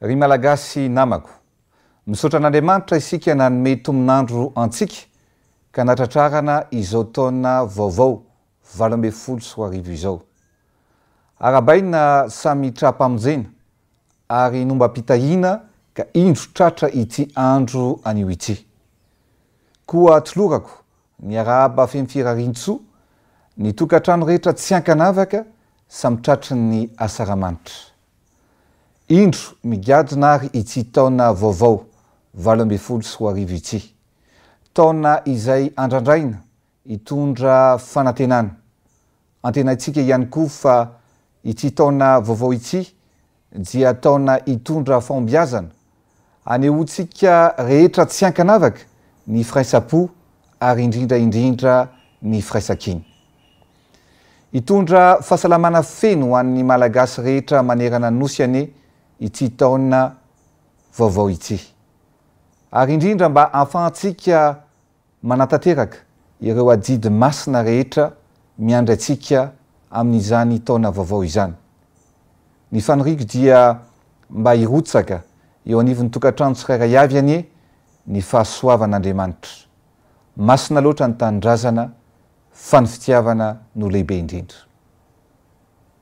ry malagasy namako misaotran'andriamanitra isika na nome tomin'andro antsika ka natratrarana izao tana vaovao valo ambe folo sy o arivo izao arabaina samy trapaaminzena ary nombampitahina ka indro tratra ity andro anio ity koa tolorako ny ara aba fe mi firarintso ny tokatrano rehetra tsy ankanavaka samy tratra ny asaramanitra indro migadona ary ity taona vaovao valo ambe folo sy ro arivo ity taona izay andrandraina itondra fanatenana antenantsika ihany koa fa ity taona vaovao itsy dia taona itondra faombiazana aneooatsika rehetra tsy ankanavaka ny frainsapo ary indrindraindrindra ny frainsakiny itondra fahasalamana feno ho an'ny malagasy rehetra manerana nosy ane ity taona vaovao ity ary indrindra mba enfanttsika manatanteraka ireo adidy masina rehetra miandra atsika amin'izany taona vaovao izany ny fanoriko dia mba irotsaka eo anivon'ny tokantranotsiraira iavy any e ny fahasoavan'andriamanitra masina loatra ny tanidrazana fa ni fitiavana no lehibe indrindra